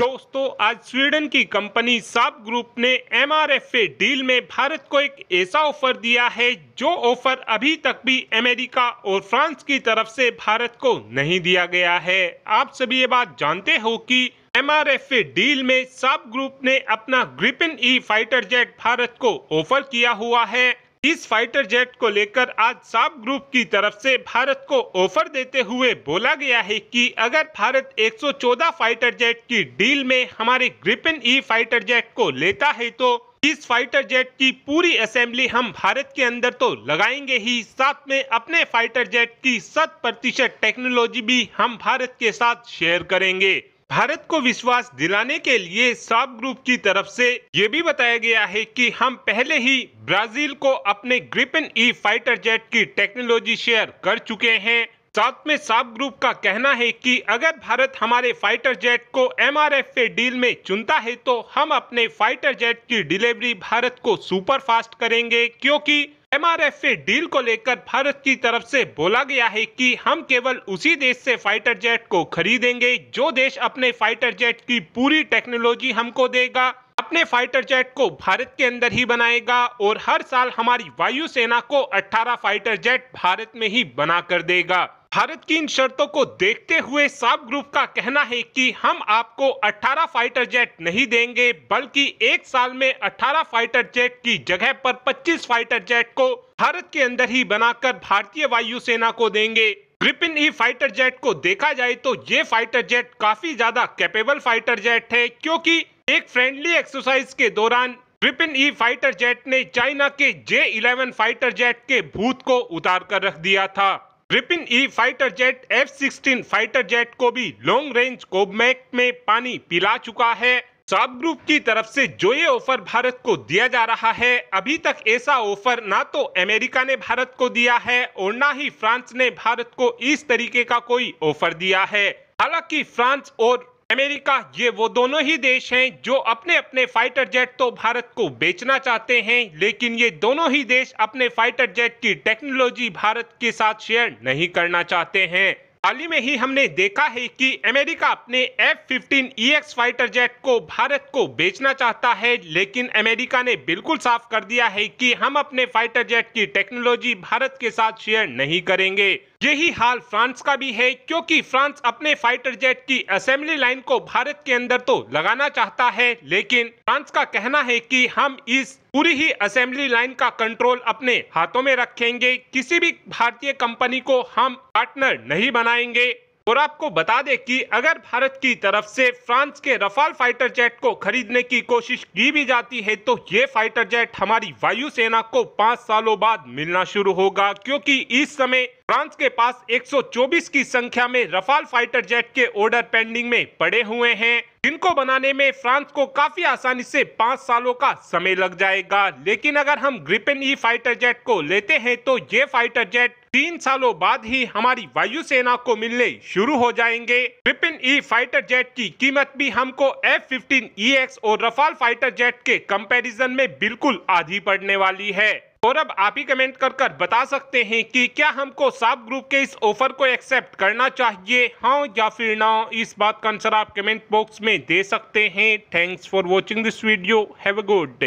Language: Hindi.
दोस्तों आज स्वीडन की कंपनी साब ग्रुप ने एम डील में भारत को एक ऐसा ऑफर दिया है जो ऑफर अभी तक भी अमेरिका और फ्रांस की तरफ से भारत को नहीं दिया गया है आप सभी ये बात जानते हो कि एम डील में साब ग्रुप ने अपना Gripen E fighter jet Bharat को ऑफर किया हुआ है इस फाइटर जेट को लेकर आज साफ ग्रुप की तरफ से भारत को ऑफर देते हुए बोला गया है कि अगर भारत 114 फाइटर जेट की डील में हमारे ग्रिपिन ई फाइटर जेट को लेता है तो इस फाइटर जेट की पूरी असेंबली हम भारत के अंदर तो लगाएंगे ही साथ में अपने फाइटर जेट की शत प्रतिशत टेक्नोलॉजी भी हम भारत के साथ शेयर करेंगे भारत को विश्वास दिलाने के लिए साब ग्रुप की तरफ से ये भी बताया गया है कि हम पहले ही ब्राजील को अपने ग्रिपन ई फाइटर जेट की टेक्नोलॉजी शेयर कर चुके हैं साथ में साब ग्रुप का कहना है कि अगर भारत हमारे फाइटर जेट को एम के डील में चुनता है तो हम अपने फाइटर जेट की डिलीवरी भारत को सुपर फास्ट करेंगे क्योंकि एमआरएफए डील को लेकर भारत की तरफ से बोला गया है कि हम केवल उसी देश से फाइटर जेट को खरीदेंगे जो देश अपने फाइटर जेट की पूरी टेक्नोलॉजी हमको देगा अपने फाइटर जेट को भारत के अंदर ही बनाएगा और हर साल हमारी वायुसेना को 18 फाइटर जेट भारत में ही बना कर देगा भारत की इन शर्तों को देखते हुए साब ग्रुप का कहना है कि हम आपको 18 फाइटर जेट नहीं देंगे बल्कि एक साल में 18 फाइटर जेट की जगह पर 25 फाइटर जेट को भारत के अंदर ही बनाकर भारतीय वायुसेना को देंगे ग्रिपिन ई फाइटर जेट को देखा जाए तो ये फाइटर जेट काफी ज्यादा कैपेबल फाइटर जेट है क्योंकि एक फ्रेंडली एक्सरसाइज के दौरान ग्रिपिन ई फाइटर जेट ने चाइना के जे इलेवन फाइटर जेट के भूत को उतार कर रख दिया था Gripen E fighter jet F sixteen fighter jet को भी लॉन्ग रेंज कोबमैक में पानी पिला चुका है सब ग्रुप की तरफ से जो ये ऑफर भारत को दिया जा रहा है अभी तक ऐसा ऑफर ना तो अमेरिका ने भारत को दिया है और ना ही फ्रांस ने भारत को इस तरीके का कोई ऑफर दिया है हालांकि फ्रांस और अमेरिका ये वो दोनों ही देश हैं जो अपने अपने फाइटर जेट तो भारत को बेचना चाहते हैं लेकिन ये दोनों ही देश अपने फाइटर जेट की टेक्नोलॉजी भारत के साथ शेयर नहीं करना चाहते हैं हाल ही में ही हमने देखा है कि अमेरिका अपने F fifteen E X fighter jet को भारत को बेचना चाहता है लेकिन अमेरिका ने बिल्कुल साफ कर दिया है कि हम अपने फाइटर जेट की टेक्नोलॉजी भारत के साथ शेयर नहीं करेंगे यही हाल फ्रांस का भी है क्योंकि फ्रांस अपने फाइटर जेट की असेंबली लाइन को भारत के अंदर तो लगाना चाहता है लेकिन फ्रांस का कहना है कि हम इस पूरी ही असेंबली लाइन का कंट्रोल अपने हाथों में रखेंगे किसी भी भारतीय कंपनी को हम पार्टनर नहीं बनाएंगे और आपको बता दें कि अगर भारत की तरफ से फ्रांस के रफाल फाइटर जेट को खरीदने की कोशिश की भी जाती है तो ये फाइटर जेट हमारी वायुसेना को पाँच सालों बाद मिलना शुरू होगा क्योंकि इस समय फ्रांस के पास 124 की संख्या में रफाल फाइटर जेट के ऑर्डर पेंडिंग में पड़े हुए हैं जिनको बनाने में फ्रांस को काफी आसानी से पाँच सालों का समय लग जाएगा लेकिन अगर हम ग्रिपेन ई फाइटर जेट को लेते हैं तो ये फाइटर जेट तीन सालों बाद ही हमारी वायुसेना को मिलने शुरू हो जाएंगे ग्रिपेन ई फाइटर जेट की कीमत भी हमको एफ फिफ्टीन e और रफाल फाइटर जेट के कंपेरिजन में बिल्कुल आधी पड़ने वाली है और अब आप ही कमेंट कर कर बता सकते हैं कि क्या हमको साफ ग्रुप के इस ऑफर को एक्सेप्ट करना चाहिए हाँ या फिर ना इस बात का आंसर आप कमेंट बॉक्स में दे सकते हैं thanks for watching this video have a good day